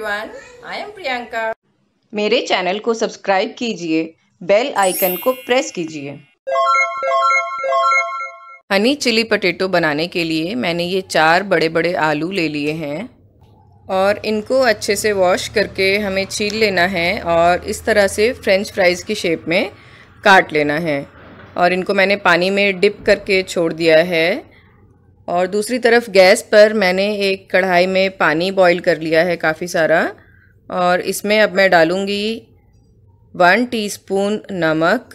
everyone I am Priyanka मेरे channel को subscribe कीजिए बेल आइकन को प्रेस कीजिए हनी चिली पटेटो बनाने के लिए मैंने ये चार बड़े बड़े आलू ले लिए हैं और इनको अच्छे से वॉश करके हमें छील लेना है और इस तरह से फ्रेंच फ्राइज़ की शेप में काट लेना है और इनको मैंने पानी में डिप करके छोड़ दिया है और दूसरी तरफ गैस पर मैंने एक कढ़ाई में पानी बॉईल कर लिया है काफ़ी सारा और इसमें अब मैं डालूँगी वन टीस्पून नमक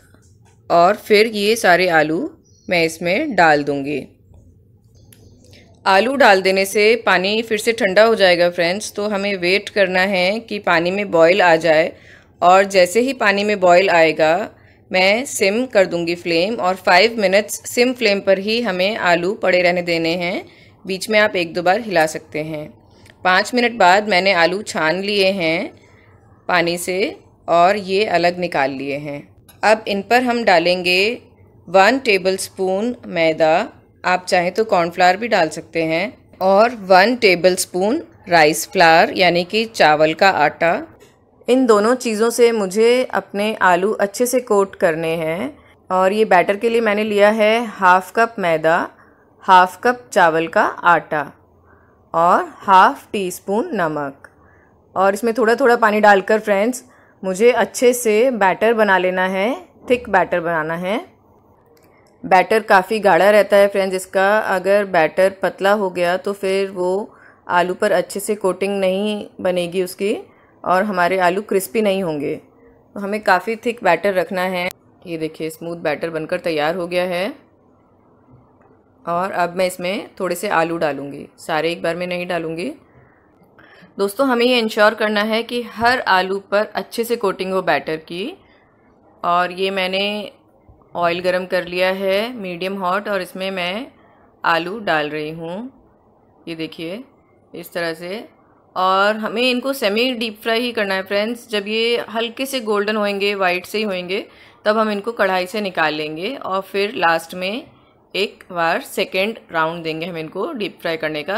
और फिर ये सारे आलू मैं इसमें डाल दूँगी आलू डाल देने से पानी फिर से ठंडा हो जाएगा फ्रेंड्स तो हमें वेट करना है कि पानी में बॉईल आ जाए और जैसे ही पानी में बॉईल आएगा मैं सिम कर दूंगी फ्लेम और फाइव मिनट्स सिम फ्लेम पर ही हमें आलू पड़े रहने देने हैं बीच में आप एक दो बार हिला सकते हैं पाँच मिनट बाद मैंने आलू छान लिए हैं पानी से और ये अलग निकाल लिए हैं अब इन पर हम डालेंगे वन टेबल स्पून मैदा आप चाहें तो कॉर्नफ्लावर भी डाल सकते हैं और one tablespoon rice flour यानी कि चावल का आटा इन दोनों चीज़ों से मुझे अपने आलू अच्छे से कोट करने हैं और ये बैटर के लिए मैंने लिया है हाफ़ कप मैदा हाफ़ कप चावल का आटा और हाफ़ टी स्पून नमक और इसमें थोड़ा थोड़ा पानी डालकर फ्रेंड्स मुझे अच्छे से बैटर बना लेना है थिक बैटर बनाना है बैटर काफ़ी गाढ़ा रहता है फ्रेंड्स इसका अगर बैटर पतला हो गया तो फिर वो आलू पर अच्छे से कोटिंग नहीं बनेगी उसकी और हमारे आलू क्रिस्पी नहीं होंगे तो हमें काफ़ी थिक बैटर रखना है ये देखिए स्मूथ बैटर बनकर तैयार हो गया है और अब मैं इसमें थोड़े से आलू डालूँगी सारे एक बार में नहीं डालूँगी दोस्तों हमें ये इंश्योर करना है कि हर आलू पर अच्छे से कोटिंग हो बैटर की और ये मैंने ऑयल गरम कर लिया है मीडियम हॉट और इसमें मैं आलू डाल रही हूँ ये देखिए इस तरह से और हमें इनको सेमी डीप फ्राई ही करना है फ्रेंड्स जब ये हल्के से गोल्डन होएंगे वाइट से ही होएंगे तब हम इनको कढ़ाई से निकाल लेंगे और फिर लास्ट में एक बार सेकेंड राउंड देंगे हम इनको डीप फ्राई करने का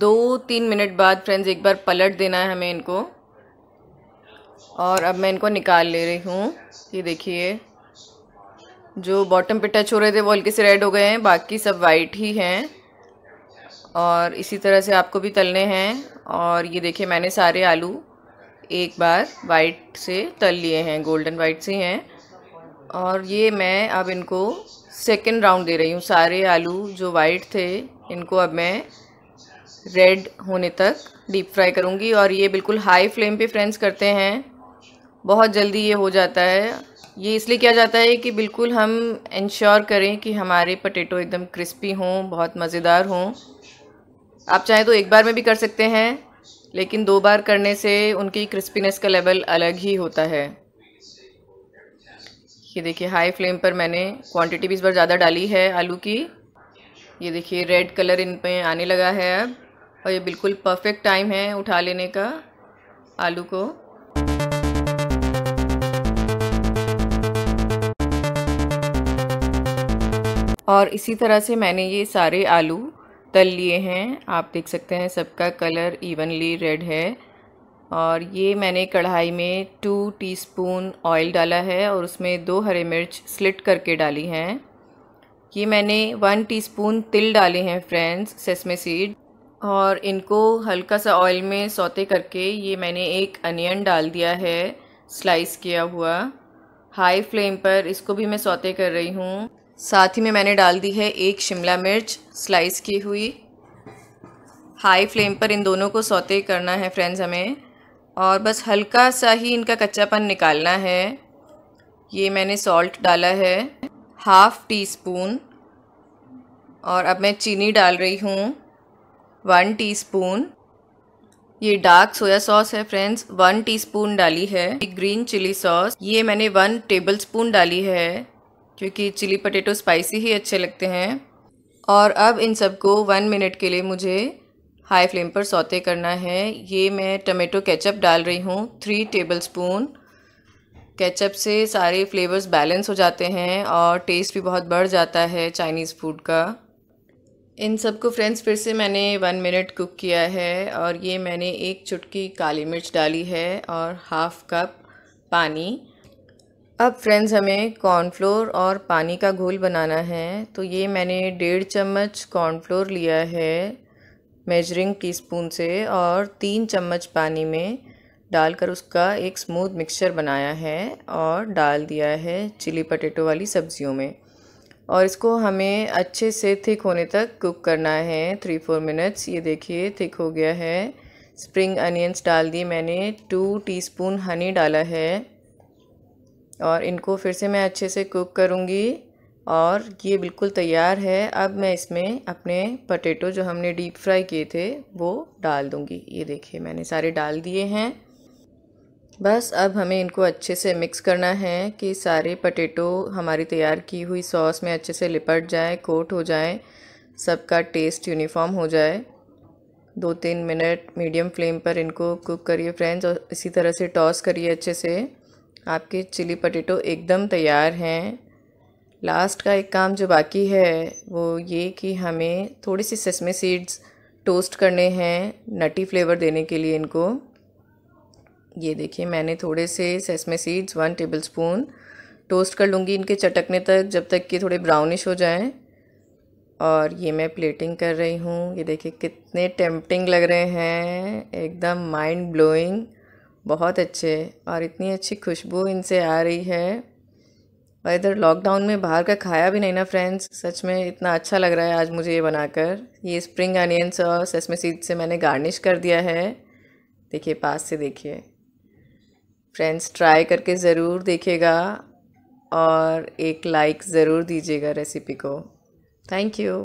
दो तीन मिनट बाद फ्रेंड्स एक बार पलट देना है हमें इनको और अब मैं इनको निकाल ले रही हूँ ये देखिए जो बॉटम पे टच हो रहे थे वो हल्के से रेड हो गए हैं बाकी सब वाइट ही हैं और इसी तरह से आपको भी तलने हैं और ये देखिए मैंने सारे आलू एक बार वाइट से तल लिए हैं गोल्डन वाइट से हैं और ये मैं अब इनको सेकेंड राउंड दे रही हूँ सारे आलू जो वाइट थे इनको अब मैं रेड होने तक डीप फ्राई करूँगी और ये बिल्कुल हाई फ्लेम पे फ्रेंड्स करते हैं बहुत जल्दी ये हो जाता है ये इसलिए किया जाता है कि बिल्कुल हम इंश्योर करें कि हमारे पटेटो एकदम क्रिस्पी हों बहुत मज़ेदार हों आप चाहे तो एक बार में भी कर सकते हैं लेकिन दो बार करने से उनकी क्रिस्पीनेस का लेवल अलग ही होता है ये देखिए हाई फ्लेम पर मैंने क्वांटिटी भी इस बार ज़्यादा डाली है आलू की ये देखिए रेड कलर इन पे आने लगा है अब और ये बिल्कुल परफेक्ट टाइम है उठा लेने का आलू को और इसी तरह से मैंने ये सारे आलू तल लिए हैं आप देख सकते हैं सबका कलर इवनली रेड है और ये मैंने कढ़ाई में टू टीस्पून ऑयल डाला है और उसमें दो हरे मिर्च स्लिट करके डाली हैं ये मैंने वन टीस्पून तिल डाले हैं फ्रेंड्स सेसमे सीड और इनको हल्का सा ऑयल में सौते करके ये मैंने एक अनियन डाल दिया है स्लाइस किया हुआ हाई फ्लेम पर इसको भी मैं सौते कर रही हूँ साथ ही में मैंने डाल दी है एक शिमला मिर्च स्लाइस की हुई हाई फ्लेम पर इन दोनों को सौते करना है फ्रेंड्स हमें और बस हल्का सा ही इनका कच्चापन निकालना है ये मैंने सॉल्ट डाला है हाफ़ टी स्पून और अब मैं चीनी डाल रही हूँ वन टी स्पून ये डार्क सोया सॉस है फ्रेंड्स वन टीस्पून डाली है ग्रीन चिली सॉस ये मैंने वन टेबलस्पून डाली है क्योंकि चिली पटेटो स्पाइसी ही अच्छे लगते हैं और अब इन सबको वन मिनट के लिए मुझे हाई फ्लेम पर सौते करना है ये मैं टमेटो केचप डाल रही हूँ थ्री टेबल स्पून केचप से सारे फ्लेवर्स बैलेंस हो जाते हैं और टेस्ट भी बहुत बढ़ जाता है चाइनीज़ फूड का इन सबको फ्रेंड्स फिर से मैंने वन मिनट कुक किया है और ये मैंने एक चुटकी काली मिर्च डाली है और हाफ़ कप पानी अब फ्रेंड्स हमें कॉर्नफ्लोर और पानी का घोल बनाना है तो ये मैंने डेढ़ चम्मच कॉर्नफ्लोर लिया है मेजरिंग टीस्पून से और तीन चम्मच पानी में डालकर उसका एक स्मूथ मिक्सचर बनाया है और डाल दिया है चिली पटेटो वाली सब्जियों में और इसको हमें अच्छे से थिक होने तक कुक करना है थ्री फोर मिनट्स ये देखिए थिक हो गया है स्प्रिंग अनियंस डाल दिए मैंने टू टीस्पून हनी डाला है और इनको फिर से मैं अच्छे से कुक करूँगी और ये बिल्कुल तैयार है अब मैं इसमें अपने पटेटो जो हमने डीप फ्राई किए थे वो डाल दूँगी ये देखिए मैंने सारे डाल दिए हैं बस अब हमें इनको अच्छे से मिक्स करना है कि सारे पटेटो हमारी तैयार की हुई सॉस में अच्छे से लिपट जाए कोट हो जाए सबका टेस्ट यूनिफॉर्म हो जाए दो तीन मिनट मीडियम फ्लेम पर इनको कुक करिए फ्रेंड्स और इसी तरह से टॉस करिए अच्छे से आपके चिली पटेटो एकदम तैयार हैं लास्ट का एक काम जो बाकी है वो ये कि हमें थोड़ी सी ससमे सीड्स टोस्ट करने हैं नटी फ्लेवर देने के लिए इनको ये देखिए मैंने थोड़े से sesame seeds one tablespoon toast कर लूँगी इनके चटकने तक जब तक कि थोड़े ब्राउनिश हो जाएं और ये मैं प्लेटिंग कर रही हूँ ये देखिए कितने टेम्पटिंग लग रहे हैं एकदम माइंड ब्लोइंग बहुत अच्छे और इतनी अच्छी खुशबू इनसे आ रही है और इधर लॉकडाउन में बाहर का खाया भी नहीं ना फ्रेंड्स सच में इतना अच्छा लग रहा है आज मुझे ये बनाकर ये spring onions sauce sesame seed से मैंने गार्निश कर दिया है देखिए पास से देखिए फ्रेंड्स ट्राई करके ज़रूर देखिएगा और एक लाइक ज़रूर दीजिएगा रेसिपी को थैंक यू